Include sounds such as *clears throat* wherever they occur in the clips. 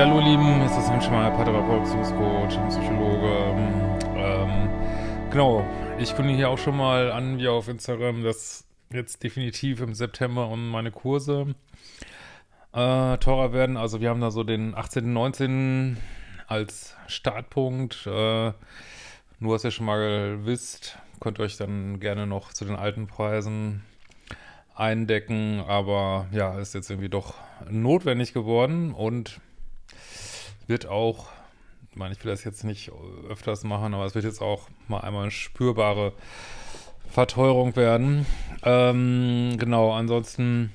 Ja, hallo Lieben, ist das Henk Schmal, Paartherapeut, Psychologe. Ähm, ähm, genau, ich kündige hier auch schon mal an, wie auf Instagram, dass jetzt definitiv im September und meine Kurse äh, teurer werden. Also wir haben da so den 18. 19. als Startpunkt. Äh, nur, was ihr schon mal wisst, könnt ihr euch dann gerne noch zu den alten Preisen eindecken. Aber ja, ist jetzt irgendwie doch notwendig geworden und wird auch, ich meine, ich will das jetzt nicht öfters machen, aber es wird jetzt auch mal einmal eine spürbare Verteuerung werden. Ähm, genau, ansonsten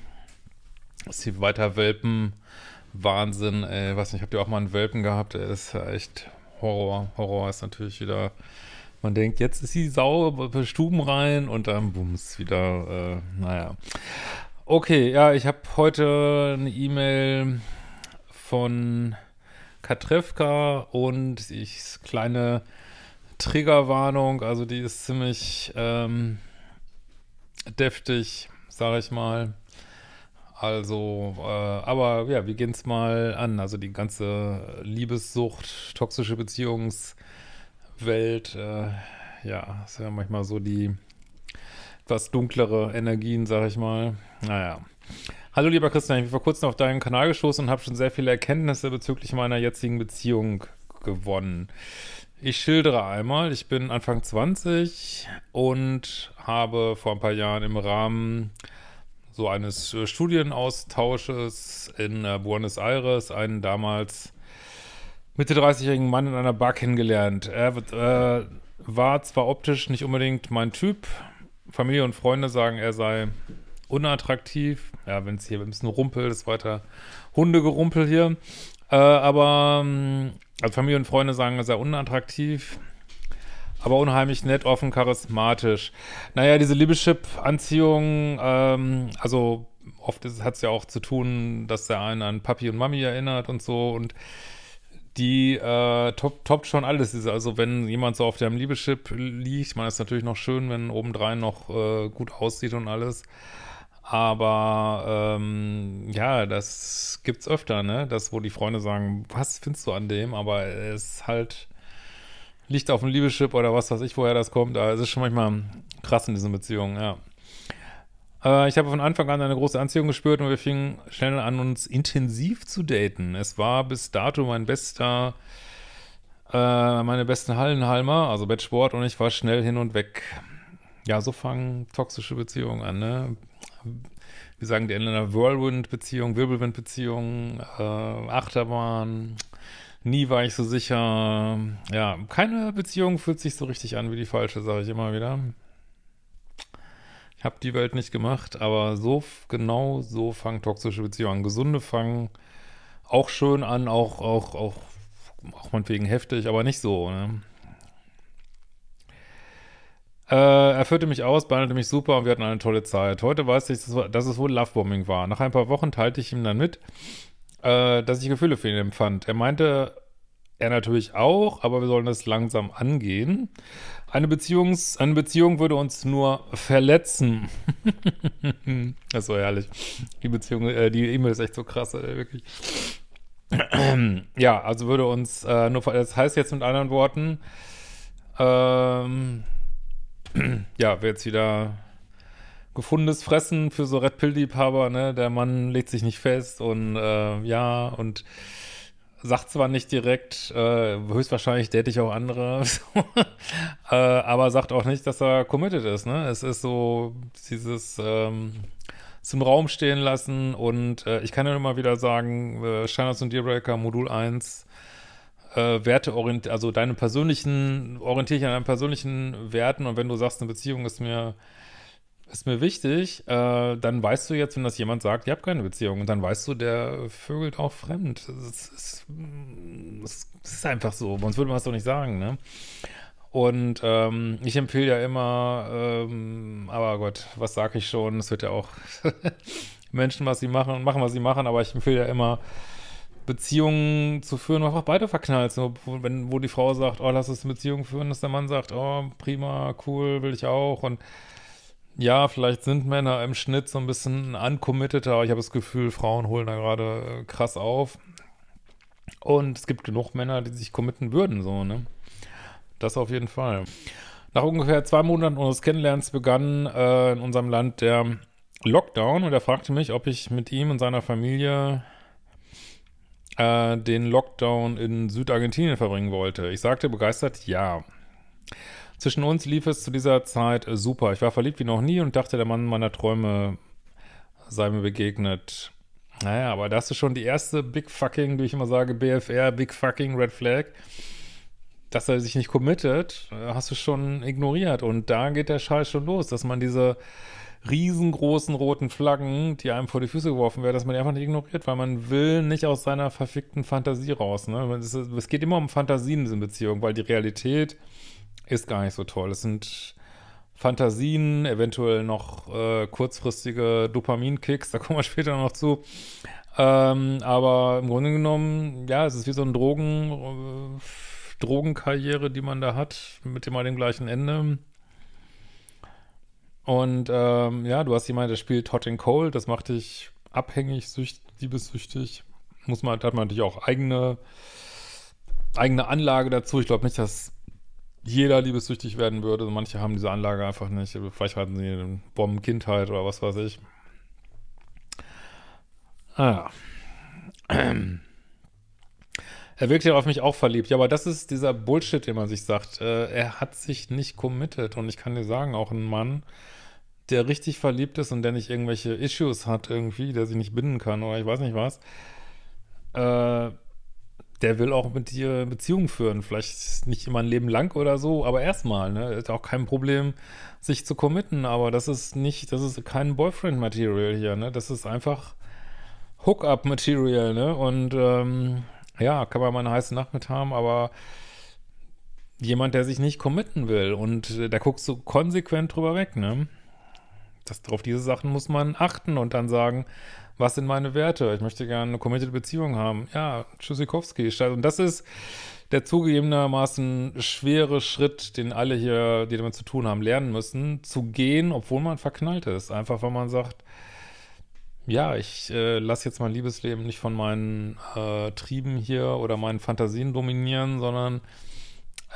ist die weiter Welpen. Wahnsinn, ey. Weiß nicht, habt ihr auch mal einen Welpen gehabt? Der ist echt Horror. Horror ist natürlich wieder. Man denkt, jetzt ist sie sauber, Stuben rein und dann bums wieder. Äh, naja. Okay, ja, ich habe heute eine E-Mail von Katrevka und ich kleine Triggerwarnung, also die ist ziemlich ähm, deftig, sage ich mal. Also, äh, aber ja, wir gehen es mal an. Also die ganze Liebessucht, toxische Beziehungswelt, äh, ja, ist ja manchmal so die etwas dunklere Energien, sag ich mal. Naja. Hallo lieber Christian, ich bin vor kurzem auf deinen Kanal gestoßen und habe schon sehr viele Erkenntnisse bezüglich meiner jetzigen Beziehung gewonnen. Ich schildere einmal, ich bin Anfang 20 und habe vor ein paar Jahren im Rahmen so eines äh, Studienaustausches in äh, Buenos Aires einen damals Mitte 30-jährigen Mann in einer Bar kennengelernt. Er äh, war zwar optisch nicht unbedingt mein Typ, Familie und Freunde sagen, er sei unattraktiv. Ja, wenn es hier ein bisschen rumpelt, ist weiter Hundegerumpel hier. Äh, aber ähm, also Familie und Freunde sagen, sehr unattraktiv. Aber unheimlich nett, offen, charismatisch. Naja, diese Liebeschip-Anziehung, ähm, also oft hat es ja auch zu tun, dass der eine an Papi und Mami erinnert und so. Und die äh, top, toppt schon alles. Also wenn jemand so auf dem Liebeschip liegt, man ist natürlich noch schön, wenn obendrein noch äh, gut aussieht und alles. Aber ähm, ja, das gibt's öfter, ne? Das, wo die Freunde sagen, was findest du an dem? Aber es halt liegt auf dem Liebeschip oder was weiß ich, woher das kommt. Aber es ist schon manchmal krass in diesen Beziehungen, ja. Äh, ich habe von Anfang an eine große Anziehung gespürt und wir fingen schnell an, uns intensiv zu daten. Es war bis dato mein bester, äh, meine besten Hallenhalmer, also Bettsport, und ich war schnell hin und weg. Ja, so fangen toxische Beziehungen an, ne? wie sagen die in einer Whirlwind-Beziehung, Wirbelwind-Beziehung, äh, Achterbahn. Nie war ich so sicher. Ja, keine Beziehung fühlt sich so richtig an wie die falsche, sage ich immer wieder. Ich habe die Welt nicht gemacht, aber so genau so fangen toxische Beziehungen an. Gesunde fangen auch schön an, auch auch auch auch meinetwegen heftig, aber nicht so. Ne? Äh, er führte mich aus, behandelte mich super und wir hatten eine tolle Zeit. Heute weiß ich, dass es wohl Lovebombing war. Nach ein paar Wochen teilte ich ihm dann mit, äh, dass ich Gefühle für ihn empfand. Er meinte, er natürlich auch, aber wir sollen das langsam angehen. Eine, Beziehungs eine Beziehung würde uns nur verletzen. *laughs* das ist so herrlich. Die Beziehung, äh, die E-Mail ist echt so krass, ey, äh, wirklich. ja, also würde uns äh, nur verletzen. Das heißt jetzt mit anderen Worten, ähm, *clears throat* ja, wäre jetzt wieder gefundenes Fressen für so Red Pill-Liebhaber, ne? Der Mann legt sich nicht fest und äh, ja, und sagt zwar nicht direkt, äh, höchstwahrscheinlich date ich auch andere, *laughs* äh, aber sagt auch nicht, dass er committed ist, ne? Es ist so dieses ähm, zum Raum stehen lassen und äh, ich kann ja immer wieder sagen, äh, Shiners und Dearbreaker, Modul 1 äh, Werte orientiert, also deine persönlichen, orientiere dich an deinen persönlichen Werten und wenn du sagst, eine Beziehung ist mir, ist mir wichtig, äh, dann weißt du jetzt, wenn das jemand sagt, ich habe keine Beziehung und dann weißt du, der vögelt auch fremd. Das ist, das ist einfach so, sonst würde man es doch nicht sagen, ne? Und ähm, ich empfehle ja immer, ähm, aber Gott, was sage ich schon? Es wird ja auch *laughs* Menschen, was sie machen und machen, was sie machen, aber ich empfehle ja immer, Beziehungen zu führen, wo einfach beide verknallt sind. Wo, wenn, wo die Frau sagt, oh, lass uns eine Beziehung führen, dass der Mann sagt, oh, prima, cool, will ich auch. Und ja, vielleicht sind Männer im Schnitt so ein bisschen uncommitteter. aber Ich habe das Gefühl, Frauen holen da gerade äh, krass auf. Und es gibt genug Männer, die sich committen würden, so, ne? Das auf jeden Fall. Nach ungefähr zwei Monaten unseres Kennenlernens begann äh, in unserem Land der Lockdown und er fragte mich, ob ich mit ihm und seiner Familie äh, den Lockdown in Südargentinien verbringen wollte. Ich sagte begeistert ja. Zwischen uns lief es zu dieser Zeit äh, super. Ich war verliebt wie noch nie und dachte, der Mann meiner Träume sei mir begegnet. Naja, aber das ist schon die erste Big Fucking, wie ich immer sage, BFR, Big Fucking Red Flag. Dass er sich nicht committet, äh, hast du schon ignoriert. Und da geht der Scheiß schon los, dass man diese riesengroßen roten Flaggen, die einem vor die Füße geworfen werden, dass man die einfach nicht ignoriert, weil man will nicht aus seiner verfickten Fantasie raus. Ne? Es, ist, es geht immer um Fantasien in diesen Beziehungen, weil die Realität ist gar nicht so toll. Es sind Fantasien, eventuell noch äh, kurzfristige Dopaminkicks, da *laughs* kommen wir später noch zu. Ähm, aber im Grunde genommen, ja, es ist wie so eine Drogen, äh, Drogenkarriere, die man da hat, mit immer dem gleichen Ende. Und ähm, ja, du hast jemanden, der spielt Hot and Cold, das macht dich abhängig, sücht, liebessüchtig. Muss man, da hat man natürlich auch eigene, eigene Anlage dazu. Ich glaube nicht, dass jeder liebessüchtig werden würde. Also manche haben diese Anlage einfach nicht. Vielleicht hatten sie eine Bombenkindheit oder was weiß ich. Ah ja. *clears throat* Er wirkt ja auf mich auch verliebt. Ja, aber das ist dieser Bullshit, den man sich sagt. Äh, er hat sich nicht committed. Und ich kann dir sagen, auch ein Mann, der richtig verliebt ist und der nicht irgendwelche Issues hat irgendwie, der sich nicht binden kann oder ich weiß nicht was, äh, der will auch mit dir Beziehungen führen. Vielleicht nicht immer ein Leben lang oder so, aber erstmal, ne? Ist auch kein Problem, sich zu committen, aber das ist nicht, das ist kein Boyfriend-Material hier, ne? Das ist einfach Hookup-Material, ne? Und ähm, ja, kann man mal eine heiße Nacht mit haben, aber jemand, der sich nicht committen will und äh, da guckst du konsequent drüber weg, ne? das, auf diese Sachen muss man achten und dann sagen, was sind meine Werte? Ich möchte gerne eine committed Beziehung haben. Ja, Tschüssikowski. Und das ist der zugegebenermaßen schwere Schritt, den alle hier, die damit zu tun haben, lernen müssen, zu gehen, obwohl man verknallt ist. Einfach, weil man sagt, ja, ich äh, lasse jetzt mein Liebesleben nicht von meinen äh, Trieben hier oder meinen Fantasien dominieren, sondern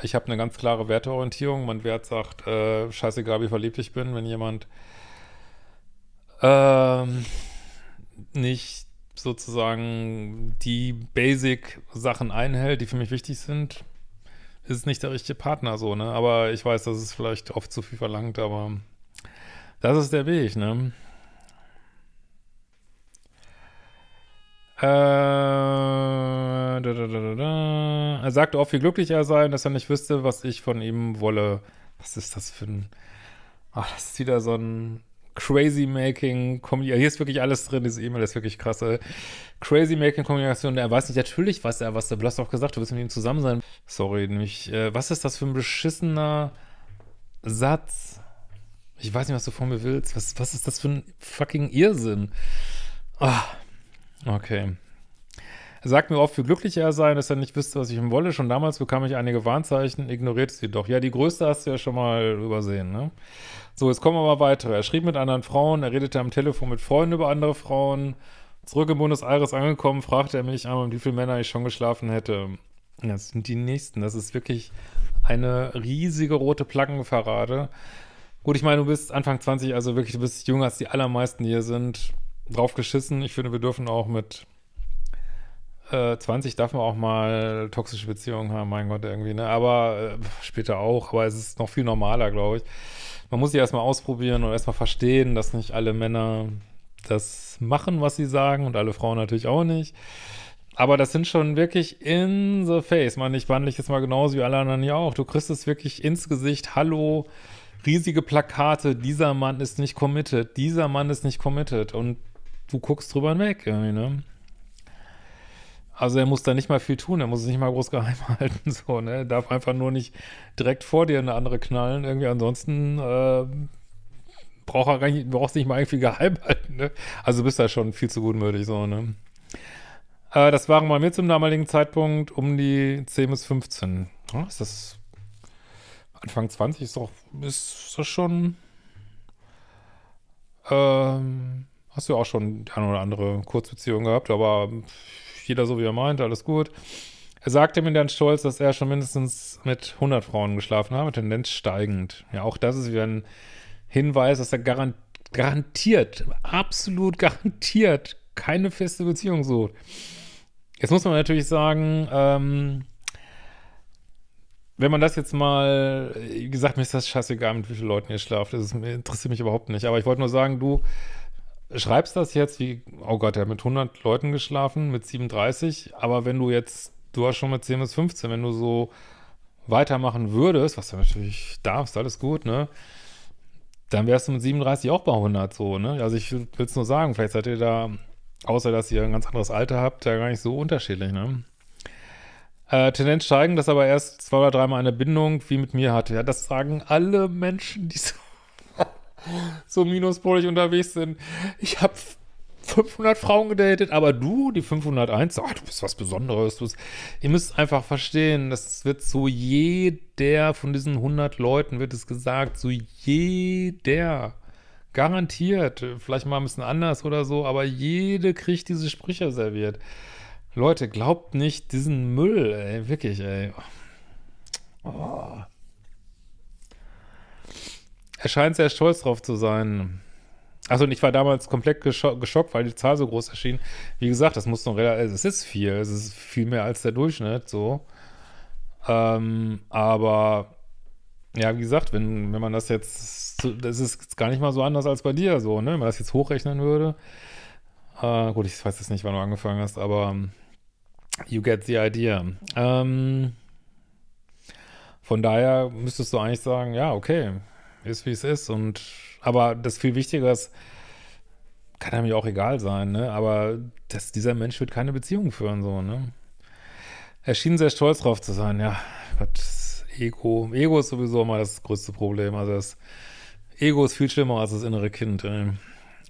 ich habe eine ganz klare Werteorientierung. Mein Wert sagt, äh, scheißegal, wie verliebt ich bin, wenn jemand ähm, nicht sozusagen die Basic-Sachen einhält, die für mich wichtig sind, ist es nicht der richtige Partner so, ne? Aber ich weiß, dass es vielleicht oft zu viel verlangt, aber das ist der Weg, ne? Äh, da, da, da, da, Er sagte oft, wie glücklich er sei dass er nicht wüsste, was ich von ihm wolle. Was ist das für ein... Ach, das ist wieder so ein Crazy-Making, Kombination. Hier ist wirklich alles drin, diese E-Mail ist wirklich krasse. Crazy-Making-Kombination. Er weiß nicht, natürlich weiß er was. Der Blast auch gesagt, du willst mit ihm zusammen sein. Sorry, nämlich, äh, was ist das für ein beschissener Satz? Ich weiß nicht, was du von mir willst. Was, was ist das für ein fucking Irrsinn? Ah, okay. Er sagt mir oft, wie glücklich er sei, dass er nicht wüsste, was ich ihm wolle. Schon damals bekam ich einige Warnzeichen, ignoriert sie doch. Ja, die größte hast du ja schon mal übersehen, ne? So, jetzt kommen aber weitere. Er schrieb mit anderen Frauen, er redete am Telefon mit Freunden über andere Frauen. Zurück im Buenos Aires angekommen, fragte er mich einmal, wie viele Männer ich schon geschlafen hätte. Das sind die nächsten. Das ist wirklich eine riesige rote Plankenverrate. Gut, ich meine, du bist Anfang 20, also wirklich, du bist jünger als die allermeisten die hier sind. Drauf geschissen. Ich finde, wir dürfen auch mit äh, 20 darf man auch mal toxische Beziehungen haben, mein Gott, irgendwie, ne? Aber äh, später auch, aber es ist noch viel normaler, glaube ich. Man muss sich erstmal ausprobieren und erstmal verstehen, dass nicht alle Männer das machen, was sie sagen und alle Frauen natürlich auch nicht. Aber das sind schon wirklich in the face. Ich meine, ich wandle ich jetzt mal genauso wie alle anderen ja auch. Du kriegst es wirklich ins Gesicht. Hallo, riesige Plakate. Dieser Mann ist nicht committed. Dieser Mann ist nicht committed. Und du guckst drüber hinweg irgendwie, ne? Also er muss da nicht mal viel tun, er muss es nicht mal groß geheim *laughs* halten, so, ne? Er darf einfach nur nicht direkt vor dir eine andere knallen. Irgendwie ansonsten äh, braucht er gar nicht, brauchst nicht mal irgendwie geheim halten, ne? Also bist da schon viel zu gutmütig, so, ne? Äh, das waren bei mir zum damaligen Zeitpunkt um die 10 bis 15. Ja, ist das Anfang 20 ist doch, ist das schon. Ähm, hast du auch schon die eine oder andere Kurzbeziehung gehabt, aber jeder so, wie er meint, alles gut. Er sagte mir dann stolz, dass er schon mindestens mit 100 Frauen geschlafen habe, Tendenz steigend. Ja, auch das ist wieder ein Hinweis, dass er garantiert, absolut *laughs* garantiert keine feste Beziehung sucht. Jetzt muss man natürlich sagen, ähm, wenn man das jetzt mal, wie gesagt, mir ist das scheißegal, mit wie vielen Leuten ihr schlaft. Das ist, interessiert mich überhaupt nicht. Aber ich wollte nur sagen, du, schreibst das jetzt wie, oh Gott, er hat mit 100 Leuten geschlafen, mit 37, aber wenn du jetzt, du hast schon mit 10 bis 15, wenn du so weitermachen würdest, was du natürlich darfst, alles gut, ne? Dann wärst du mit 37 auch bei 100 so, ne? Also ich will es nur sagen, vielleicht seid ihr da, außer dass ihr ein ganz anderes Alter habt, ja gar nicht so unterschiedlich, ne? Äh, Tendenz steigen, dass aber erst zwei oder dreimal eine Bindung wie mit mir hatte. Ja, das sagen alle Menschen, die so so minuspolig unterwegs sind. Ich habe 500 Frauen gedatet, aber du, die 501, ach, du bist was Besonderes. Bist, ihr müsst einfach verstehen, das wird zu jeder von diesen 100 Leuten wird es gesagt, zu jeder. Garantiert, vielleicht mal ein bisschen anders oder so, aber jede kriegt diese Sprüche serviert. Leute, glaubt nicht diesen Müll, ey, wirklich, ey. Oh. Er scheint sehr stolz drauf zu sein. Achso, und ich war damals komplett gescho geschockt, weil die Zahl so groß erschien. Wie gesagt, das muss noch relativ, also, es ist viel, es ist viel mehr als der Durchschnitt, so. Ähm, aber ja, wie gesagt, wenn, wenn man das jetzt, das ist gar nicht mal so anders als bei dir, so, ne? Wenn man das jetzt hochrechnen würde. Äh, gut, ich weiß jetzt nicht, wann du angefangen hast, aber you get the idea. Ähm, von daher müsstest du eigentlich sagen, ja, okay, ist wie es ist. Und aber das viel wichtiger ist, kann er mir auch egal sein, ne? Aber dass dieser Mensch wird keine Beziehung führen, so, ne? Er schien sehr stolz drauf zu sein, ja. Das Ego. Ego ist sowieso immer das größte Problem. Also das Ego ist viel schlimmer als das innere Kind. Ey.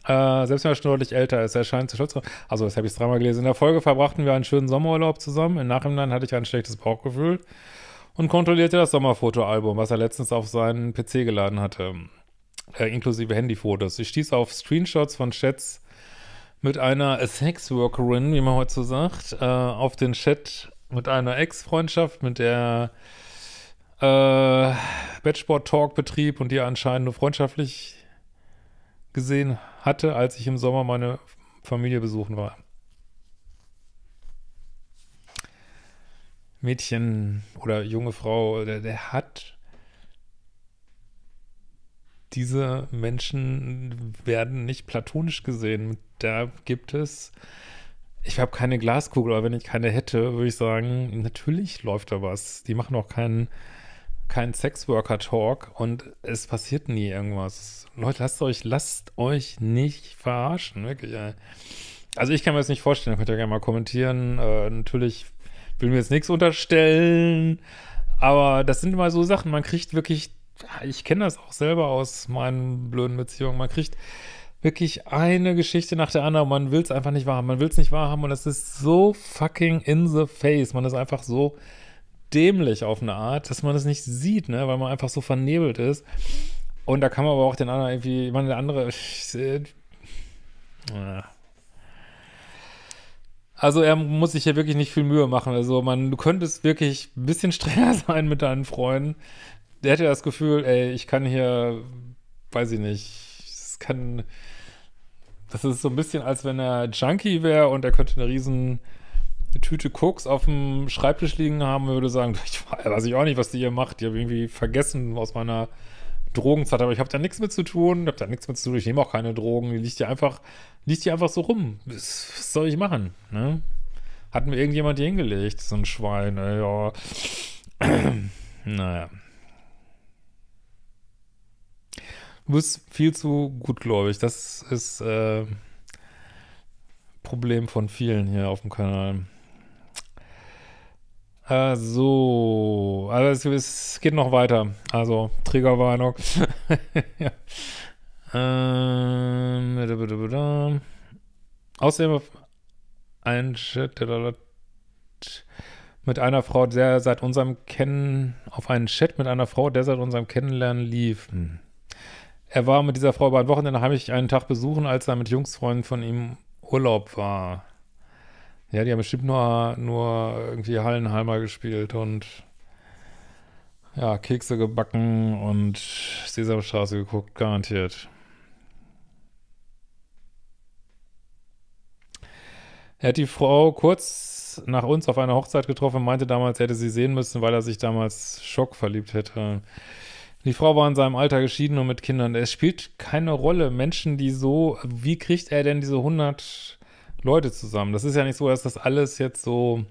Äh, selbst wenn er schon deutlich älter ist, er scheint zu stolz drauf. Also, das habe ich dreimal gelesen. In der Folge verbrachten wir einen schönen Sommerurlaub zusammen. Im Nachhinein hatte ich ein schlechtes Bauchgefühl und kontrollierte das Sommerfotoalbum, was er letztens auf seinen PC geladen hatte, äh, inklusive Handyfotos. Ich stieß auf Screenshots von Chats mit einer Sexworkerin, wie man heute so sagt, äh, auf den Chat mit einer Ex-Freundschaft, mit der äh, Batchboard Talk betrieb und die er anscheinend nur freundschaftlich gesehen hatte, als ich im Sommer meine Familie besuchen war. Mädchen oder junge Frau, der, der hat diese Menschen werden nicht platonisch gesehen. Da gibt es, ich habe keine Glaskugel, aber wenn ich keine hätte, würde ich sagen, natürlich läuft da was. Die machen auch keinen kein Sexworker-Talk und es passiert nie irgendwas. Leute, lasst euch, lasst euch nicht verarschen, wirklich. Also ich kann mir das nicht vorstellen, könnt ihr gerne mal kommentieren. Äh, natürlich will mir jetzt nichts unterstellen, aber das sind immer so Sachen, man kriegt wirklich, ich kenne das auch selber aus meinen blöden Beziehungen, man kriegt wirklich eine Geschichte nach der anderen, man will es einfach nicht wahrhaben, man will es nicht wahrhaben und das ist so fucking in the face, man ist einfach so dämlich auf eine Art, dass man es das nicht sieht, ne, weil man einfach so vernebelt ist. Und da kann man aber auch den anderen irgendwie, ich meine, der andere, äh, also er muss sich hier wirklich nicht viel Mühe machen. Also man, du könntest wirklich ein bisschen *laughs* strenger sein mit deinen Freunden. Der hätte das Gefühl, ey, ich kann hier, weiß ich nicht, es kann, das ist so ein bisschen, als wenn er Junkie wäre und er könnte eine riesen Tüte Koks auf dem Schreibtisch liegen haben, und würde sagen, *laughs* ich weiß ich auch nicht, was die hier macht. Die habe irgendwie vergessen aus meiner Drogenzeit, aber ich habe da nichts mit zu tun, habe da nichts mit zu tun, ich nehme auch keine Drogen, die liegt hier einfach, liegt hier einfach so rum. Was, soll ich machen? Ne? Hat mir irgendjemand die hingelegt, so ein Schwein, ja. naja. Du bist viel zu gutgläubig. Das ist äh, Problem von vielen hier auf dem Kanal. Äh, so, also es, es, geht noch weiter. Also Triggerwarnung. *laughs* ja. ähm, Außerdem ein Shit mit einer Frau, der seit unserem Kennen auf einen Chat mit einer Frau, der seit unserem Kennenlernen lief. Hm. Er war mit dieser Frau über ein Wochenende heimlich einen Tag besuchen, als er mit Jungsfreunden von ihm Urlaub war. Ja, die haben bestimmt nur, nur irgendwie Hallenheimer gespielt und ja, Kekse gebacken und Sesamstraße geguckt, garantiert. Er hat die Frau kurz nach uns auf einer Hochzeit getroffen meinte damals, er hätte sie sehen müssen, weil er sich damals Schock verliebt hätte. Die Frau war in seinem Alter geschieden und mit Kindern. Es spielt keine Rolle. Menschen, die so, wie kriegt er denn diese 100 Leute zusammen. Das ist ja nicht so, dass das alles jetzt so,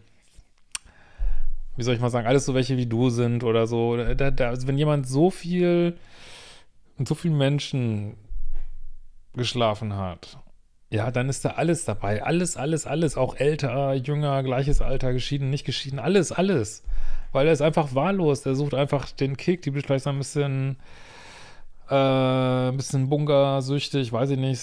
wie soll ich mal sagen, alles so welche wie du sind oder so. Da, da, also wenn jemand so viel mit so vielen Menschen geschlafen hat, ja, dann ist da alles dabei. Alles, alles, alles. Auch älter, jünger, gleiches Alter, geschieden, nicht geschieden. Alles, alles. Weil er ist einfach wahllos. Er sucht einfach den Kick, die vielleicht so ein bisschen äh, ein bisschen bungersüchtig, weiß ich nicht,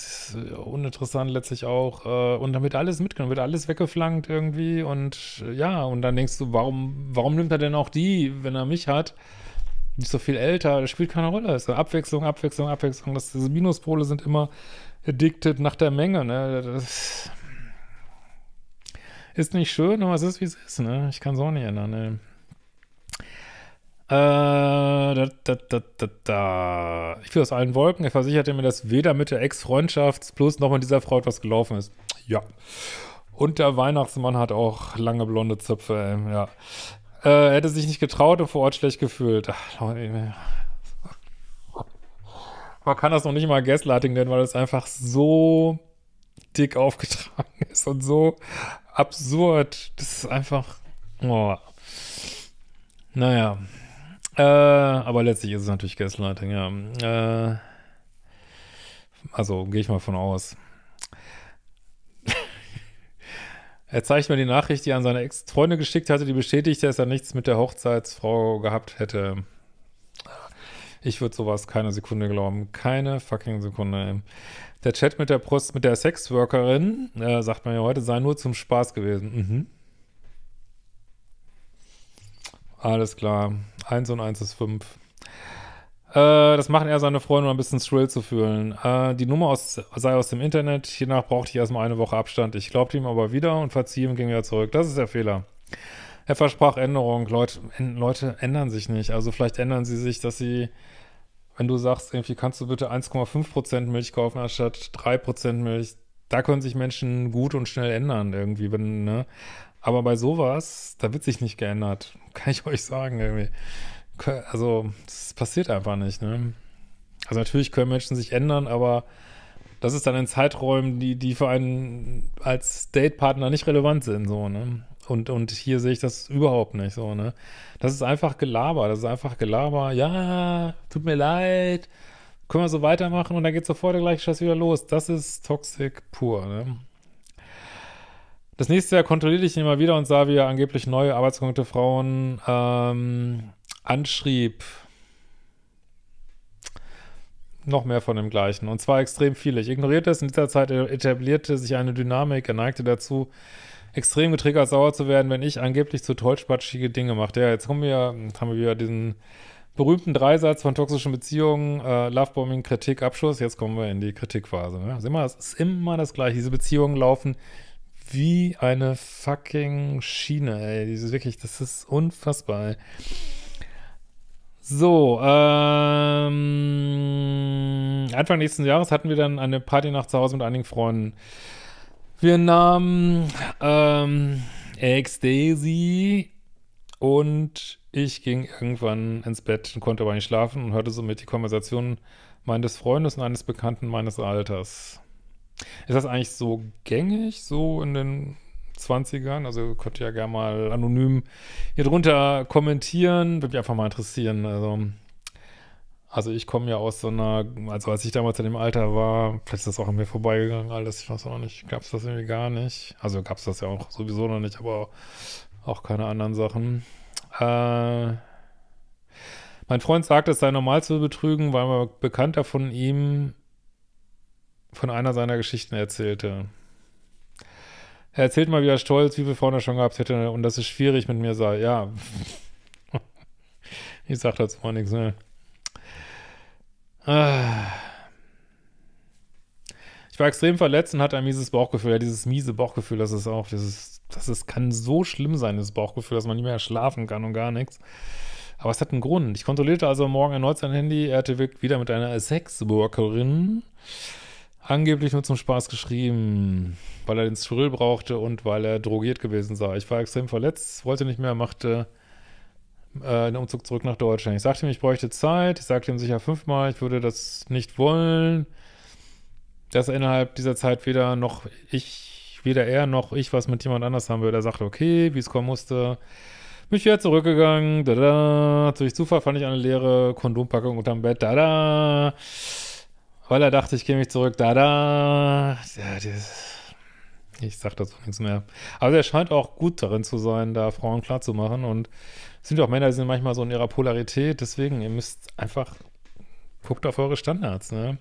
uninteressant letztlich auch. Äh, und dann wird alles mitgenommen, wird alles weggeflankt irgendwie und äh, ja, und dann denkst du, warum, warum nimmt er denn auch die, wenn er mich hat? Die ist so viel älter, das spielt keine Rolle. Also Abwechslung, Abwechslung, Abwechslung. Das, diese Minuspole sind immer addicted nach der Menge, ne? Das ist nicht schön, aber es ist, wie es ist, ne? Ich kann es auch nicht ändern, ne? Äh, da, da, da, da, da. ich will aus allen Wolken. Er versicherte mir, dass weder mit der Ex-Freundschaft plus noch mit dieser Frau etwas gelaufen ist. Ja. Und der Weihnachtsmann hat auch lange blonde Zöpfe. Ey. Ja. Äh, er hätte sich nicht getraut und vor Ort schlecht gefühlt. Ach, man kann das noch nicht mal Gaslighting nennen, weil es einfach so dick aufgetragen ist und so absurd. Das ist einfach. Oh. Naja, äh, aber letztlich ist es natürlich Gaslighting, ja. Äh, also gehe ich mal von aus. *laughs* er zeigt mir die Nachricht, die er an seine Ex-Freunde geschickt hatte, die bestätigte, dass er nichts mit der Hochzeitsfrau gehabt hätte. Ich würde sowas keine Sekunde glauben. Keine fucking Sekunde. Der Chat mit der Prost, mit der Sexworkerin, äh, sagt man ja heute, sei nur zum Spaß gewesen. Mhm. Alles klar. 1 und 1 ist 5. Äh, das machen eher seine Freunde, um ein bisschen Thrill zu fühlen. Äh, die Nummer aus, sei aus dem Internet. Hiernach brauchte ich erstmal eine Woche Abstand. Ich glaubte ihm aber wieder und verzieh ihm, ging er zurück. Das ist der Fehler. Er versprach Änderung. Leut, Leute ändern sich nicht. Also vielleicht ändern sie sich, dass sie, wenn du sagst, irgendwie kannst du bitte 1,5% Milch kaufen anstatt 3% Milch, da können sich Menschen gut und schnell ändern irgendwie, wenn, ne? Aber bei sowas, da wird sich nicht geändert. *laughs* Kann ich euch sagen, irgendwie. Also, das passiert einfach nicht, ne? Also, natürlich können Menschen sich ändern, aber das ist dann in Zeiträumen, die, die für einen als Datepartner nicht relevant sind, so, ne? Und, und hier sehe ich das überhaupt nicht so, ne? Das ist einfach Gelaber, das ist einfach Gelaber. Ja, tut mir leid, können wir so weitermachen und dann geht sofort der gleiche Scheiß wieder los. Das ist Toxik pur, ne? Das nächste Jahr kontrollierte ich ihn immer wieder und sah, wie er angeblich neue arbeitsgehungerte Frauen ähm, anschrieb. Noch mehr von dem gleichen. Und zwar extrem viele. Ich ignorierte es. In dieser Zeit etablierte sich eine Dynamik. Er neigte dazu, extrem getriggert sauer zu werden, wenn ich angeblich zu tollspatschige Dinge machte. Ja, jetzt haben wir, haben wir wieder diesen berühmten Dreisatz von toxischen Beziehungen, äh, Lovebombing, Kritik, Abschuss. Jetzt kommen wir in die Kritikphase. Ne? Sieh mal, es ist immer das Gleiche. Diese Beziehungen laufen wie eine fucking Schiene, ey. Dieses wirklich, das ist unfassbar, ey. So, ähm, Anfang nächsten Jahres hatten wir dann eine Party Partynacht zu Hause mit einigen Freunden. Wir nahmen ähm, Ecstasy und ich ging irgendwann ins Bett und konnte aber nicht schlafen und hörte somit die Konversation meines Freundes und eines Bekannten meines Alters. Ist das eigentlich so gängig, so in den 20ern? Also könnt ihr ja gerne mal anonym hier drunter kommentieren. Würde mich einfach mal interessieren. Also, also ich komme ja aus so einer, also als ich damals in dem Alter war, vielleicht ist das auch an mir vorbeigegangen, alles, ich weiß auch nicht, gab es das irgendwie gar nicht. Also gab es das ja auch sowieso noch nicht, aber auch keine anderen Sachen. Äh, mein Freund sagt, es sei normal zu betrügen, weil man Bekannter von ihm von einer seiner Geschichten erzählte. Er erzählt mal wieder stolz, wie viele Frauen er schon gehabt hätte und dass es schwierig mit mir sei. Ja. *laughs* ich sag dazu mal nichts, ne? Ah. Ich war extrem verletzt und hatte ein mieses Bauchgefühl. Ja, dieses miese Bauchgefühl, das ist auch, das ist, das ist, kann so schlimm sein, dieses Bauchgefühl, dass man nicht mehr schlafen kann und gar nichts. Aber es hat einen Grund. Ich kontrollierte also Morgen erneut sein Handy. Er hatte wieder mit einer Sexworkerin Angeblich nur zum Spaß geschrieben, weil er den Thrill brauchte und weil er drogiert gewesen sei. Ich war extrem verletzt, wollte nicht mehr, machte äh, den Umzug zurück nach Deutschland. Ich sagte ihm, ich bräuchte Zeit. Ich sagte ihm sicher fünfmal, ich würde das nicht wollen, dass innerhalb dieser Zeit weder noch ich, weder er noch ich was mit jemand anders haben würde. Er sagte, okay, wie es kommen musste. Mich wieder zurückgegangen, da da. Durch Zufall fand ich eine leere Kondompackung unterm Bett, da da weil er dachte, ich gehe mich zurück. Da, da. Ja, ich sag dazu nichts mehr. Aber er scheint auch gut darin zu sein, da Frauen klarzumachen. Und es sind ja auch Männer, die sind manchmal so in ihrer Polarität. Deswegen, ihr müsst einfach, guckt auf eure Standards, ne?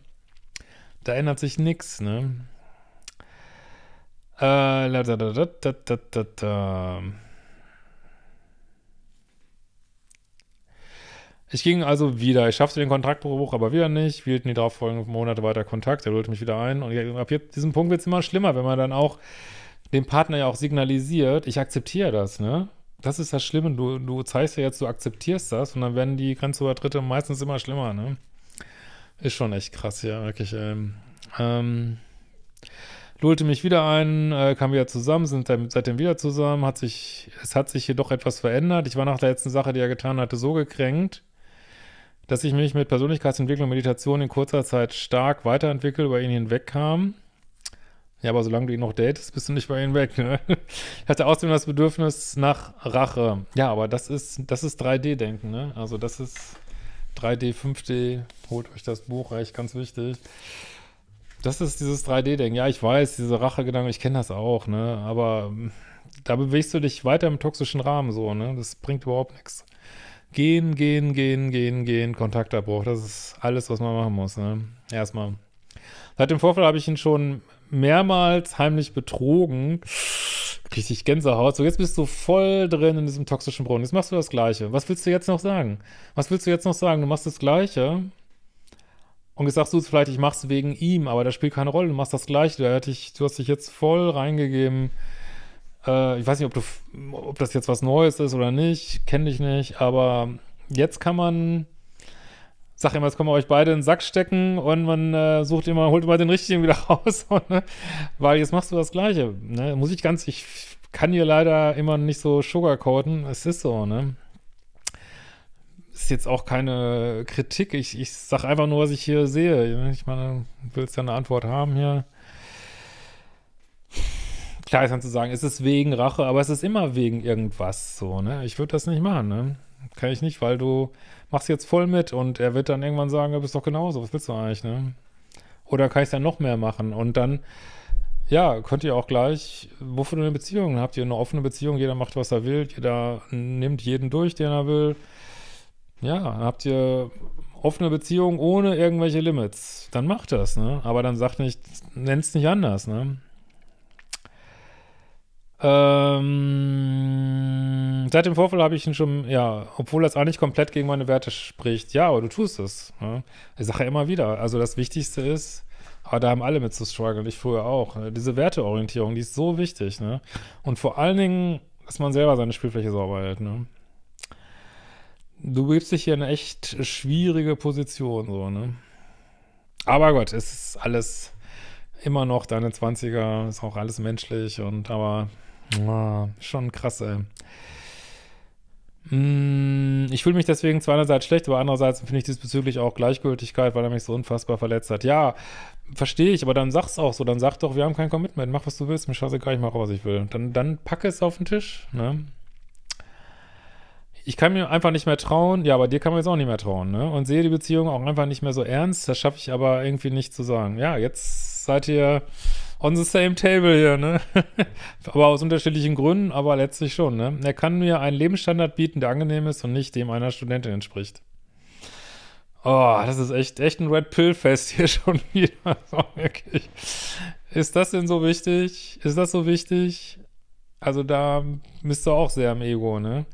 Da ändert sich nichts, ne? Äh, da, da, da, da, da, da, da. Ich ging also wieder. Ich schaffte den Kontaktbruch aber wieder nicht. Wir hielten die darauffolgenden Monate weiter Kontakt. Er lullte mich wieder ein. Und ab diesem Punkt wird es immer schlimmer, wenn man dann auch dem Partner ja auch signalisiert, ich akzeptiere das, ne? Das ist das Schlimme. Du, du zeigst ja jetzt, du akzeptierst das. Und dann werden die Grenzübertritte meistens immer schlimmer, ne? Ist schon echt krass, hier, wirklich. Ähm, ähm, lullte mich wieder ein, äh, kam wieder zusammen, sind seitdem wieder zusammen. Hat sich, es hat sich jedoch etwas verändert. Ich war nach der letzten Sache, die er getan hatte, so gekränkt, dass ich mich mit Persönlichkeitsentwicklung und Meditation in kurzer Zeit stark weiterentwickelt, über ihn hinwegkam. Ja, aber solange du ihn noch datest, bist du nicht bei ihm weg, ne? Ich hatte außerdem das Bedürfnis nach Rache. Ja, aber das ist, das ist 3D-Denken, ne? Also das ist 3D, 5D, holt euch das Buch recht, ganz wichtig. Das ist dieses 3D-Denken. Ja, ich weiß, diese Rachegedanken, ich kenne das auch, ne? Aber hm, da bewegst du dich weiter im toxischen Rahmen so, ne? Das bringt überhaupt nichts. Gehen, gehen, gehen, gehen, gehen, Kontaktabbruch. Das ist alles, was man machen muss. Ne? Erstmal. Seit dem Vorfall habe ich ihn schon mehrmals heimlich betrogen. Richtig Gänsehaut. So, jetzt bist du voll drin in diesem toxischen Brunnen. Jetzt machst du das Gleiche. Was willst du jetzt noch sagen? Was willst du jetzt noch sagen? Du machst das Gleiche. Und jetzt sagst du es vielleicht, ich mach's wegen ihm, aber das spielt keine Rolle. Du machst das Gleiche. Du, du hast dich jetzt voll reingegeben. Äh, ich weiß nicht, ob, du, ob das jetzt was Neues ist oder nicht, kenne dich nicht, aber jetzt kann man, sag immer, jetzt können wir euch beide in den Sack stecken und man äh, sucht immer, holt immer den richtigen wieder *laughs* raus, ne? weil jetzt machst du das Gleiche. Ne? Muss ich ganz, ich kann hier leider immer nicht so sugarcoaten, es ist so, ne? Ist jetzt auch keine Kritik, ich, ich sag einfach nur, was ich hier sehe. Ich meine, du willst ja eine Antwort haben hier. Klar ist dann zu sagen, es ist wegen Rache, aber es ist immer wegen irgendwas so, ne? Ich würde das nicht machen, ne? Kann ich nicht, weil du machst jetzt voll mit und er wird dann irgendwann sagen, du bist doch genauso, was willst du eigentlich, ne? Oder kann ich dann noch mehr machen? Und dann, ja, könnt ihr auch gleich, wofür eine Beziehung? Habt ihr eine offene Beziehung, jeder macht, was er will, jeder nimmt jeden durch, den er will. Ja, dann habt ihr offene Beziehung ohne irgendwelche Limits. Dann macht das, ne? Aber dann sagt nicht, nenn's nicht anders, ne? Ähm, seit dem Vorfall habe ich ihn schon, ja, obwohl das eigentlich komplett gegen meine Werte spricht. Ja, aber du tust es. Ne? Ich sage ja immer wieder, also das Wichtigste ist, aber ah, da haben alle mit zu strugglen, ich früher auch. Ne? Diese Werteorientierung, die ist so wichtig. Ne? Und vor allen Dingen, dass man selber seine Spielfläche sauber hält. Ne? Du gibst dich hier in eine echt schwierige Position. so ne? Aber Gott, es ist alles immer noch deine 20er, ist auch alles menschlich und aber Oh, schon krass, ey. Mm, ich fühle mich deswegen zwar einerseits schlecht, aber andererseits finde ich diesbezüglich auch Gleichgültigkeit, weil er mich so unfassbar verletzt hat. Ja, verstehe ich, aber dann sag's auch so. Dann sag doch, wir haben kein Commitment, mach was du willst, mir scheißegal, ich mache, was ich will. Dann, dann packe es auf den Tisch, ne? Ich kann mir einfach nicht mehr trauen, ja, aber dir kann man jetzt auch nicht mehr trauen, ne? Und sehe die Beziehung auch einfach nicht mehr so ernst, das schaffe ich aber irgendwie nicht zu sagen. Ja, jetzt seid ihr on the same table hier, ne? *laughs* aber aus unterschiedlichen Gründen, aber letztlich schon, ne? Er kann mir einen Lebensstandard bieten, der angenehm ist und nicht dem einer Studentin entspricht. Oh, das ist echt, echt ein Red Pill-Fest hier *laughs* schon wieder. *laughs* So, wirklich. Ist das denn so wichtig? Ist das so wichtig? Also da bist du auch sehr am Ego, ne?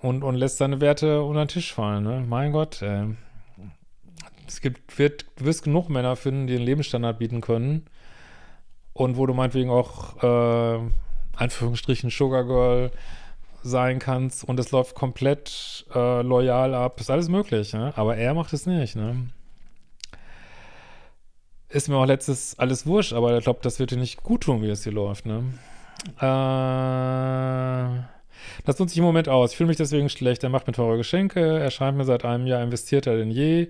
Und, und lässt seine Werte unter den Tisch fallen, ne? Mein Gott, ey. Äh, es gibt, wird, du wirst genug Männer finden, die einen Lebensstandard bieten können und wo du meinetwegen auch äh, Anführungsstrichen Sugar Girl sein kannst und es läuft komplett äh, loyal ab, ist alles möglich, ne? aber er macht es nicht. Ne? Ist mir auch letztes alles wurscht, aber ich glaube, das wird dir nicht gut tun, wie es hier läuft. Ne? Äh, das nutze ich im Moment aus. Ich fühle mich deswegen schlecht. Er macht mir teure Geschenke. Er schreibt mir seit einem Jahr investierter denn je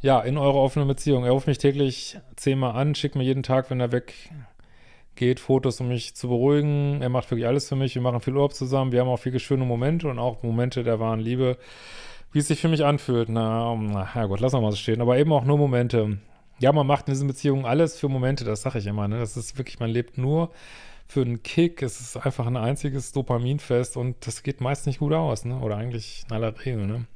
ja, in eure offene Beziehung. Er ruft mich täglich zehnmal an, schickt mir jeden Tag, wenn er weggeht, Fotos, um mich zu beruhigen. Er macht wirklich alles für mich. Wir machen viel Urlaub zusammen. Wir haben auch viele schöne Momente und auch Momente der wahren Liebe. Wie es sich für mich anfühlt. Na, na gut, lassen wir mal so stehen. Aber eben auch nur Momente. Ja, man macht in diesen Beziehungen alles für Momente, das sage ich immer. Ne? Das ist wirklich, man lebt nur für einen Kick. Es ist einfach ein einziges Dopaminfest und das geht meist nicht gut aus, ne? Oder eigentlich in aller Regel, ne?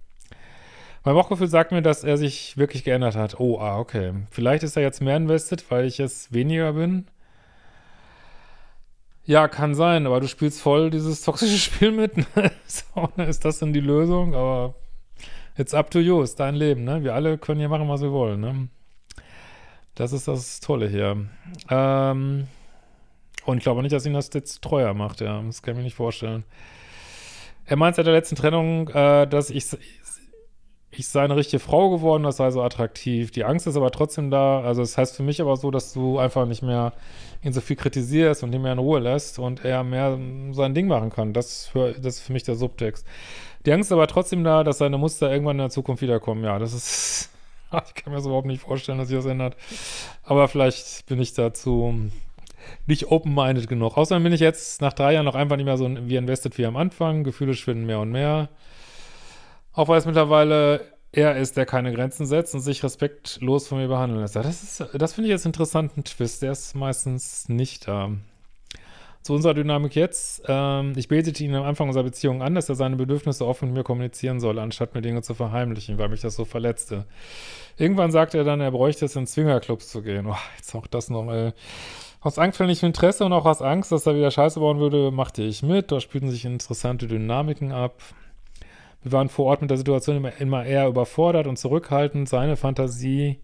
Mein Bauchgefühl sagt mir, dass er sich wirklich geändert hat. Oh, ah, okay. Vielleicht ist er jetzt mehr invested, weil ich jetzt weniger bin. Ja, kann sein, aber du spielst voll dieses toxische *laughs* Spiel mit. Ne? so, ne, ist das denn die Lösung? Aber it's up to you, ist dein Leben, ne? Wir alle können hier machen, was wir wollen, ne? Das ist das Tolle hier. Ähm, und ich glaube nicht, dass ihn das jetzt treuer macht, ja. Das kann ich mir nicht vorstellen. Er meint seit der letzten Trennung, äh, dass ich ich sei eine richtige Frau geworden, das sei so attraktiv. Die Angst ist aber trotzdem da. Also das heißt für mich aber so, dass du einfach nicht mehr ihn so viel kritisierst und ihn mehr in Ruhe lässt und er mehr sein Ding machen kann. Das, für, das ist für mich der Subtext. Die Angst ist aber trotzdem da, dass seine Muster irgendwann in der Zukunft wiederkommen. Ja, das ist... *laughs* Ich kann mir das überhaupt nicht vorstellen, dass sich das ändert. Aber vielleicht bin ich dazu nicht open-minded genug. Außerdem bin ich jetzt nach drei Jahren noch einfach nicht mehr so wie invested wie am Anfang. Gefühle schwinden mehr und mehr. Auch weil es mittlerweile er ist, der keine Grenzen setzt und sich respektlos von mir behandeln lässt. Das, das finde ich jetzt einen interessanten Twist. Der ist meistens nicht da. zu unserer Dynamik jetzt. Ähm, ich betete ihn am Anfang unserer Beziehung an, dass er seine Bedürfnisse offen mit mir kommunizieren soll, anstatt mir Dinge zu verheimlichen, weil mich das so verletzte. Irgendwann sagte er dann, er bräuchte es, in Zwingerclubs zu gehen. Oh, jetzt auch das nochmal. Aus Angst für nicht Interesse und auch aus Angst, dass er wieder Scheiße bauen würde, machte ich mit. Da spielten sich interessante Dynamiken ab. Wir waren vor Ort mit der Situation immer, immer eher überfordert und zurückhaltend. Seine Fantasie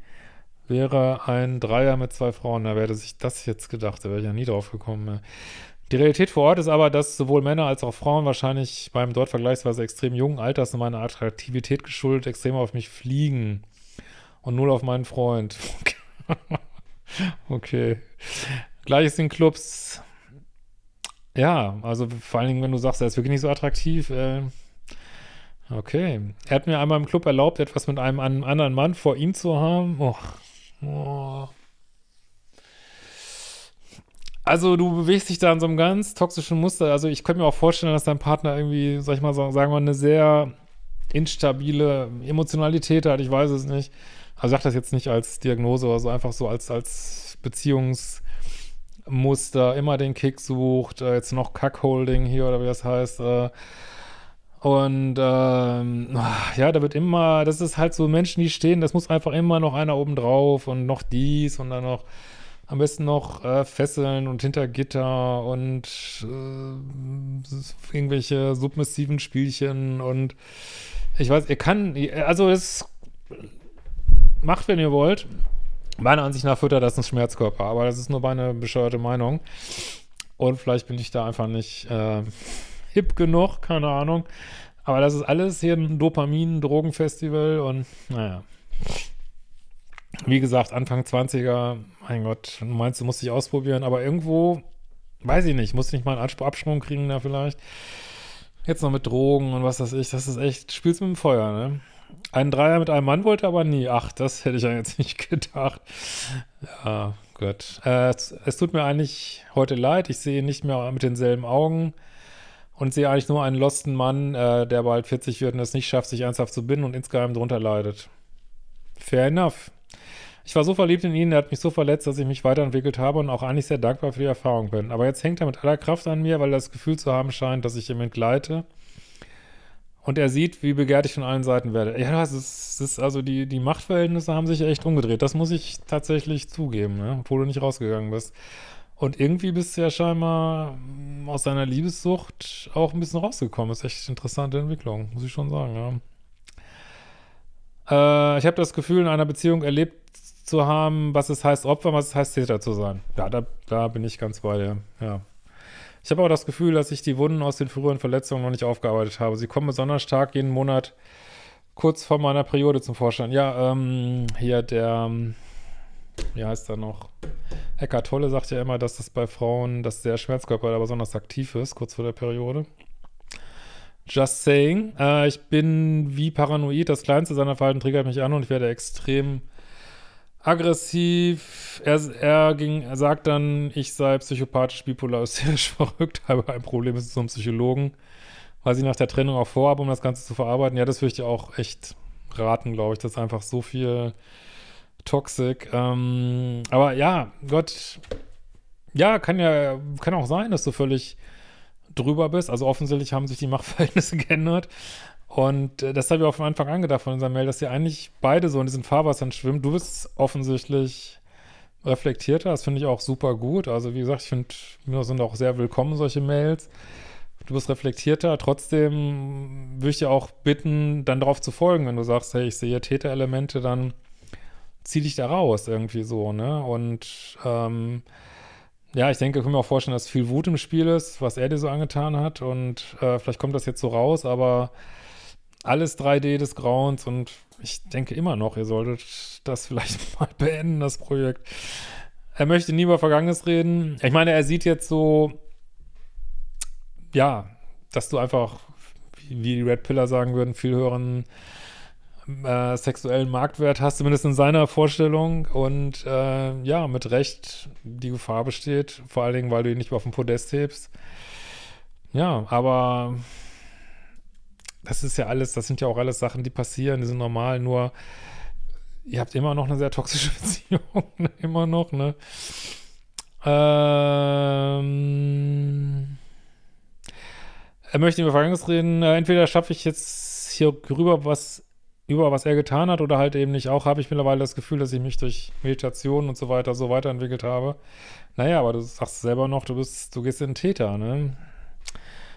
wäre ein Dreier mit zwei Frauen. Da hätte sich das jetzt gedacht, da wäre ich ja nie drauf gekommen. Die Realität vor Ort ist aber, dass sowohl Männer als auch Frauen wahrscheinlich beim dort vergleichsweise extrem jungen Alters und meiner Attraktivität geschuldet extrem auf mich fliegen. Und null auf meinen Freund. Okay. *laughs* okay. Gleiches in Clubs. Ja, also vor allen Dingen, wenn du sagst, er ist wirklich nicht so attraktiv, äh, Okay. Er hat mir einmal im Club erlaubt, etwas mit einem, anderen Mann vor ihm zu haben. Och. Oh. Also du bewegst dich da in so einem ganz toxischen Muster. Also ich könnte mir auch vorstellen, dass dein Partner irgendwie, sag ich mal, so, sagen wir eine sehr instabile Emotionalität hat. Ich weiß es nicht. Also sag das jetzt nicht als Diagnose oder so, einfach so als, als Beziehungsmuster. Immer den Kick sucht, äh, jetzt noch Kackholding hier oder wie das heißt. Äh, und ähm, ah, ja, da wird immer, das ist halt so Menschen, die stehen, das muss einfach immer noch einer oben drauf und noch dies und dann noch am besten noch äh, Fesseln und Hintergitter und äh, irgendwelche submissiven Spielchen und ich weiß, ihr kann, also es macht, wenn ihr wollt. Meiner Ansicht nach füttert das ein Schmerzkörper, aber das ist nur meine bescheuerte Meinung. Und vielleicht bin ich da einfach nicht äh, hip genug, keine Ahnung. Aber das ist alles hier ein Dopamin-Drogenfestival und naja. Wie gesagt, Anfang 20er, mein Gott, meinst du, musst dich ausprobieren, aber irgendwo, weiß ich nicht, musste ich mal einen Absprung kriegen da vielleicht. Jetzt noch mit Drogen und was weiß ich, das ist echt, spielst mit dem Feuer, ne? Ein Dreier mit einem Mann wollte aber nie. Ach, das hätte ich ja jetzt *laughs* nicht gedacht. Ja, gut. Äh, es, es, tut mir eigentlich heute leid. Ich sehe nicht mehr mit denselben Augen und sehe eigentlich nur einen losten Mann, äh, der bald 40 wird und es nicht schafft, sich ernsthaft zu binden und insgeheim darunter leidet. Fair enough. Ich war so verliebt in ihn, er hat mich so verletzt, dass ich mich weiterentwickelt habe und auch eigentlich sehr dankbar für die Erfahrung bin. Aber jetzt hängt er mit aller Kraft an mir, weil er das Gefühl zu haben scheint, dass ich ihm entgleite. Und er sieht, wie begehrt ich von allen Seiten werde. Ja, das ist, das ist also die, die Machtverhältnisse haben sich echt umgedreht. Das muss ich tatsächlich zugeben, ne? obwohl du nicht rausgegangen bist. Und irgendwie bist du ja scheinbar mm, aus deiner Liebessucht auch ein bisschen rausgekommen. ist echt eine interessante Entwicklung, muss ich schon sagen, ja. Äh, ich habe das Gefühl, in einer Beziehung erlebt zu haben, was es heißt, Opfer, was es heißt, Täter zu sein. Ja, da, da bin ich ganz bei dir, ja. Ich habe auch das Gefühl, dass ich die Wunden aus den früheren Verletzungen noch nicht aufgearbeitet habe. Sie kommen besonders stark jeden Monat kurz vor meiner Periode zum Vorschein. Ja, ähm, hier der... Ähm, wie heißt er noch? Eckart Tolle sagt ja immer, dass das bei Frauen, dass der Schmerzkörper da besonders aktiv ist, kurz vor der Periode. Just saying. Äh, ich bin wie paranoid. Das kleinste seiner Verhalten triggert mich an und ich werde extrem aggressiv. Er, er, ging, er sagt dann, ich sei psychopathisch, bipolar, hysterisch *laughs* verrückt, habe ein Problem, mit so einem Psychologen, weil ich nach der Trennung auch vorhabe, um das Ganze zu verarbeiten. Ja, das würde ich dir auch echt raten, glaube ich, dass einfach so viel Toxic. Ähm, aber ja, Gott, ja, kann ja, kann auch sein, dass du völlig drüber bist. Also offensichtlich haben sich die *laughs* Machtverhältnisse geändert. Und äh, das habe ich auch von Anfang an gedacht von unserem Mail, dass ihr eigentlich beide so in diesen Fahrwassern schwimmen. Du bist offensichtlich reflektierter, das finde ich auch super gut. Also wie gesagt, ich finde, mir sind auch sehr willkommen solche Mails. Du bist reflektierter, trotzdem würde ich dir auch bitten, dann darauf zu folgen, wenn du sagst, hey, ich sehe Täterelemente, dann zieh dich da raus irgendwie so, ne? Und ähm, ja, ich denke, ich kann mir auch vorstellen, dass viel Wut im Spiel ist, was er dir so angetan hat und äh, vielleicht kommt das jetzt so raus, aber alles 3D des Grauens und ich denke immer noch, ihr solltet das vielleicht *laughs* mal beenden, das Projekt. Er möchte nie über Vergangenes reden. Ich meine, er sieht jetzt so, ja, dass du einfach, wie die Red Pillar sagen würden, viel höheren äh, sexuellen Marktwert hast, zumindest in seiner Vorstellung. Und äh, ja, mit Recht die Gefahr besteht, vor allen Dingen, weil du ihn nicht mehr auf dem Podest hebst. Ja, aber das ist ja alles, das sind ja auch alles Sachen, die passieren, die sind normal, nur ihr habt immer noch eine sehr toxische *laughs* Beziehung, ne, immer noch, ne? Ähm. Er möchte über Vergangenes reden. Äh, entweder schaffe ich jetzt hier rüber, was über was er getan hat oder halt eben nicht auch, habe ich mittlerweile das Gefühl, dass ich mich durch Meditation und so weiter so weiterentwickelt habe. Naja, aber du sagst selber noch, du bist, du gehst in den Täter, ne?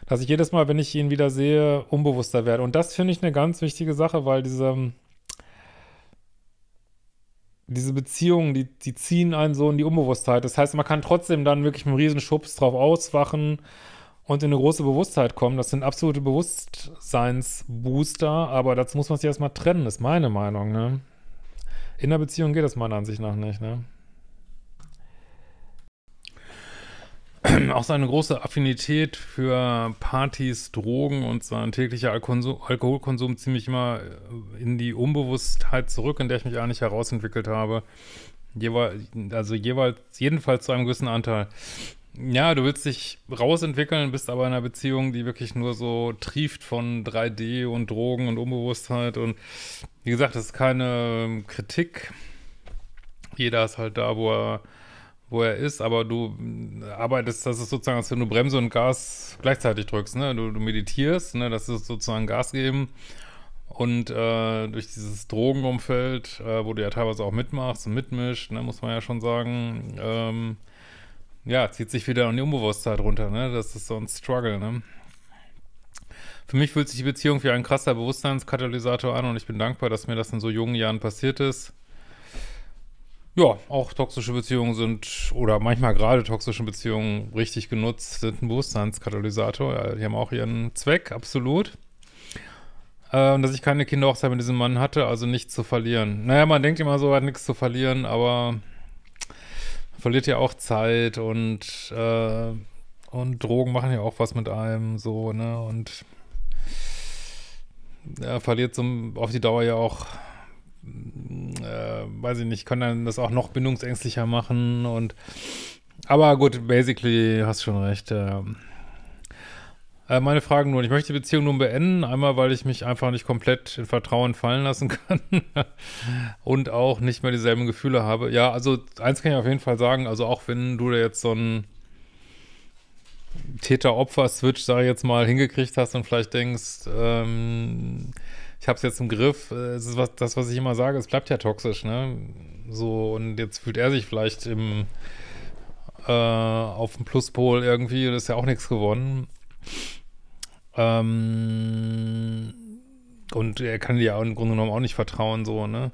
Dass ich jedes Mal, wenn ich ihn wieder sehe, unbewusster werde. Und das finde ich eine ganz wichtige Sache, weil diese, diese Beziehungen, die, die ziehen einen so in die Unbewusstheit. Das heißt, man kann trotzdem dann wirklich mit einem riesen Schubs drauf auswachen und in eine große Bewusstheit kommen. Das sind absolute Bewusstseinsbooster, aber dazu muss man sich erstmal trennen, ist meine Meinung. Ne? In der Beziehung geht das meiner Ansicht nach nicht. Ne? Auch seine große Affinität für Partys, Drogen und sein täglicher Alkoholkonsum, ziehe mich immer äh, in die Unbewusstheit zurück, in der ich mich eigentlich herausentwickelt habe. Jeweil, also jeweils, jedenfalls zu einem gewissen Anteil. Ja, du willst dich rausentwickeln, bist aber in einer Beziehung, die wirklich nur so trieft von 3D und Drogen und Unbewusstheit. Und wie gesagt, das ist keine ähm, Kritik. Jeder ist halt da, wo er, wo er ist, aber du äh, arbeitest, das ist sozusagen, als wenn du Bremse und Gas gleichzeitig drückst. Ne? Du, du meditierst, ne? das ist sozusagen Gas geben. Und äh, durch dieses Drogenumfeld, äh, wo du ja teilweise auch mitmachst und mitmischst, ne, muss man ja schon sagen, ähm, ja, zieht sich wieder in die Unbewusstheit runter, ne? Das ist so ein Struggle, ne? Für mich fühlt sich die Beziehung wie ein krasser Bewusstseinskatalysator an und ich bin dankbar, dass mir das in so jungen Jahren passiert ist. Ja, auch toxische Beziehungen sind, oder manchmal gerade toxische Beziehungen richtig genutzt, sind ein Bewusstseinskatalysator. Ja, die haben auch ihren Zweck, absolut. Ähm, dass ich keine Kinderhochzeit mit diesem Mann hatte, also nichts zu verlieren. Naja, man denkt immer so, hat nichts zu verlieren, aber verliert ja auch Zeit und, äh, und Drogen machen ja auch was mit einem, so, ne? Und er verliert so auf die Dauer ja auch, mm, äh, weiß ich nicht, kann dann das auch noch bindungsängstlicher machen und aber gut, basically hast schon recht. Äh, äh, meine Fragen nur, Ich möchte die Beziehung nun beenden. Einmal, weil ich mich einfach nicht komplett in Vertrauen fallen lassen kann *laughs* und auch nicht mehr dieselben Gefühle habe. Ja, also eins kann ich auf jeden Fall sagen. Also auch wenn du da jetzt so einen Täter-Opfer-Switch, sage ich jetzt mal, hingekriegt hast und vielleicht denkst, ähm, ich habe es jetzt im Griff. Äh, es ist was, das, was ich immer sage, es bleibt ja toxisch, ne? So, und jetzt fühlt er sich vielleicht im äh, auf dem Pluspol irgendwie, das ist ja auch nichts gewonnen. Ähm, und er kann dir im Grunde genommen auch nicht vertrauen, so, ne?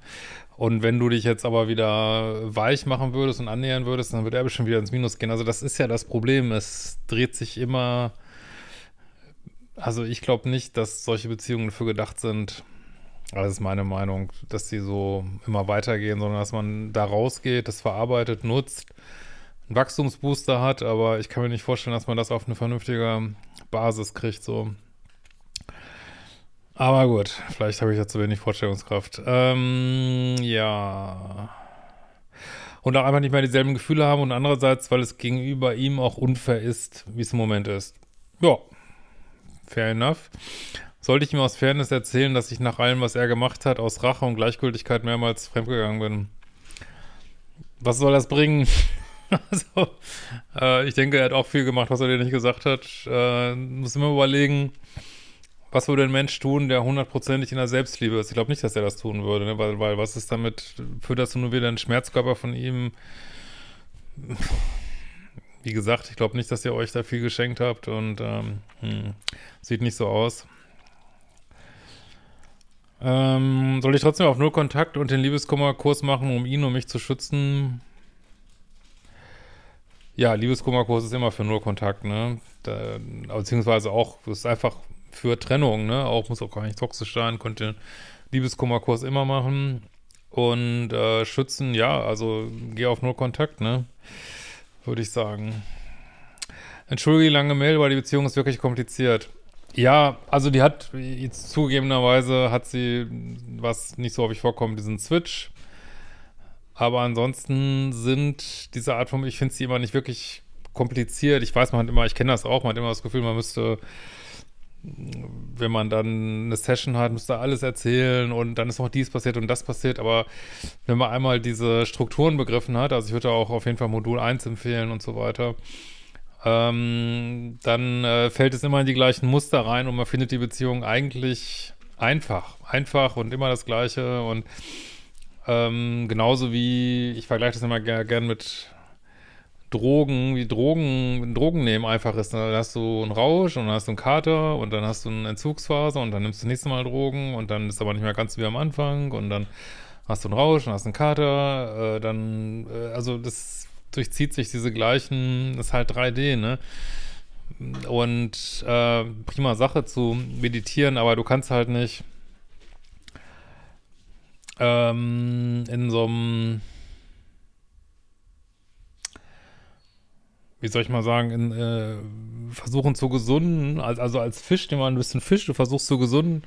Und wenn du dich jetzt aber wieder weich machen würdest und annähern würdest, dann wird er bestimmt wieder ins Minus gehen. Also das ist ja das Problem. Es dreht sich immer. Also ich glaube nicht, dass solche Beziehungen dafür gedacht sind. Also das ist meine Meinung, dass sie so immer weitergehen, sondern dass man da rausgeht, das verarbeitet, nutzt einen Wachstumsbooster hat, aber ich kann mir nicht vorstellen, dass man das auf eine vernünftige Basis kriegt, so. Aber gut, vielleicht habe ich ja zu wenig Vorstellungskraft. Ähm, ja. Und auch einfach nicht mehr dieselben Gefühle haben und andererseits, weil es gegenüber ihm auch unfair ist, wie es im Moment ist. Ja, fair enough. Sollte ich ihm aus Fairness erzählen, dass ich nach allem, was er gemacht hat, aus Rache und Gleichgültigkeit mehrmals fremdgegangen bin? Was soll das bringen? *laughs* Also, äh, ich denke, er hat auch viel gemacht, was er dir nicht gesagt hat. Äh, muss immer überlegen, was würde ein Mensch tun, der hundertprozentig in der Selbstliebe ist. Ich glaube nicht, dass er das tun würde, ne? weil, weil, was ist damit, führt das nur wieder einen Schmerzkörper von ihm? Wie gesagt, ich glaube nicht, dass ihr euch da viel geschenkt habt und ähm, hm, sieht nicht so aus. Ähm, soll ich trotzdem auf Null Kontakt und den Liebeskummer Kurs machen, um ihn und mich zu schützen? Ja, Liebeskummerkurs ist immer für Nullkontakt, ne? Da, beziehungsweise auch, ist einfach für Trennung, ne? Auch muss auch gar nicht toxisch sein, könnte Liebeskummerkurs immer machen. Und äh, schützen, ja, also geh auf Nullkontakt, ne? Würde ich sagen. Entschuldige die lange Mail, weil die Beziehung ist wirklich kompliziert. Ja, also die hat, zugegebenerweise hat sie, was nicht so häufig vorkommt, diesen Switch. Aber ansonsten sind diese Art von, ich finde sie immer nicht wirklich kompliziert. Ich weiß, man hat immer, ich kenne das auch, man hat immer das Gefühl, man müsste, wenn man dann eine Session hat, müsste alles erzählen und dann ist noch dies passiert und das passiert. Aber wenn man einmal diese Strukturen begriffen hat, also ich würde auch auf jeden Fall Modul 1 empfehlen und so weiter, ähm, dann äh, fällt es immer in die gleichen Muster rein und man findet die Beziehung eigentlich einfach. Einfach und immer das Gleiche und ähm, genauso wie, ich vergleiche das immer ger gern mit Drogen, wie Drogen, Drogen nehmen einfach ist. Ne? Dann hast du einen Rausch und dann hast du einen Kater und dann hast du eine Entzugsphase und dann nimmst du das nächste Mal Drogen und dann ist aber nicht mehr ganz wie am Anfang und dann hast du einen Rausch und hast einen Kater. Äh, dann, äh, also das durchzieht sich diese gleichen, das ist halt 3D, ne? Und äh, prima Sache zu meditieren, aber du kannst halt nicht ähm, in so einem, wie soll ich mal sagen, in, äh, versuchen zu gesunden, also als Fisch, den man ein bisschen fischt, du versuchst zu gesunden,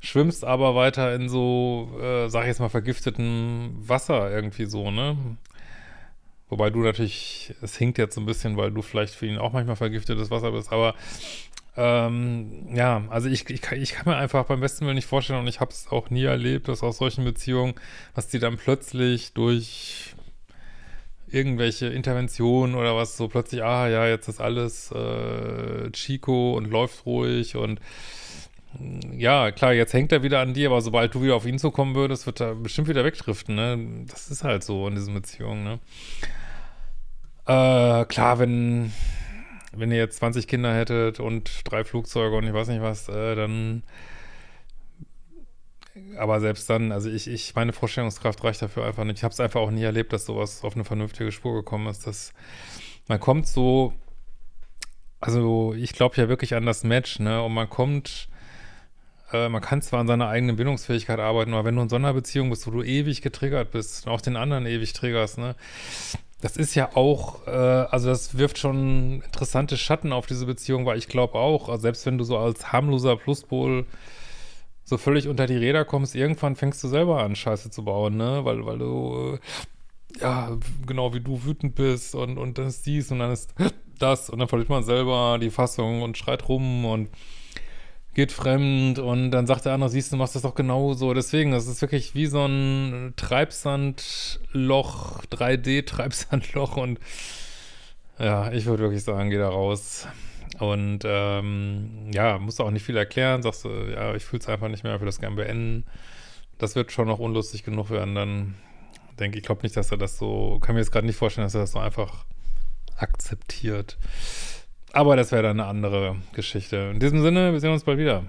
schwimmst aber weiter in so, äh, sag ich jetzt mal, vergifteten Wasser irgendwie so, ne? Wobei du natürlich, es hinkt jetzt so ein bisschen, weil du vielleicht für ihn auch manchmal vergiftetes Wasser bist, aber ähm, ja, also ich, ich, ich, kann mir einfach beim besten Willen nicht vorstellen und ich habe es auch nie erlebt, dass aus solchen Beziehungen, dass die dann plötzlich durch irgendwelche Interventionen oder was so plötzlich, ah ja, jetzt ist alles äh, Chico und läuft ruhig und mm, ja, klar, jetzt hängt er wieder an dir, aber sobald du wieder auf ihn zukommen würdest, wird er bestimmt wieder wegdriften, ne? Das ist halt so in diesen Beziehungen, ne? Äh, klar, wenn wenn ihr jetzt 20 Kinder hättet und drei Flugzeuge und ich weiß nicht was, äh, dann. Aber selbst dann, also ich, ich, meine Vorstellungskraft reicht dafür einfach nicht. Ich habe es einfach auch nie erlebt, dass sowas auf eine vernünftige Spur gekommen ist. Dass man kommt so, also ich glaube ja wirklich an das Match, ne? Und man kommt, äh, man kann zwar an seiner eigenen Bindungsfähigkeit arbeiten, aber wenn du in so einer Beziehung bist, wo du ewig getriggert bist und auch den anderen ewig triggerst, ne? das ist ja auch, äh, also das wirft schon interessante Schatten auf diese Beziehung, weil ich glaube auch, also selbst wenn du so als harmloser Pluspol so völlig unter die Räder kommst, irgendwann fängst du selber an, Scheiße zu bauen, ne? Weil, weil du, äh, ja, genau wie du wütend bist und, und dann ist dies und dann ist das und dann verliert man selber die Fassung und schreit rum und geht fremd und dann sagt der andere, siehst du, machst das doch genauso. Deswegen, das ist wirklich wie so ein Treibsandloch, 3D-Treibsandloch und ja, ich würde wirklich sagen, geh da raus. Und ähm, ja, musst du auch nicht viel erklären, sagst du, ja, ich fühle es einfach nicht mehr, ich will das gerne beenden. Das wird schon noch unlustig genug werden, dann denke ich, glaube nicht, dass er das so, kann mir jetzt gerade nicht vorstellen, dass er das so einfach akzeptiert. Aber das wäre dann eine andere Geschichte. In diesem Sinne, wir sehen uns bald wieder.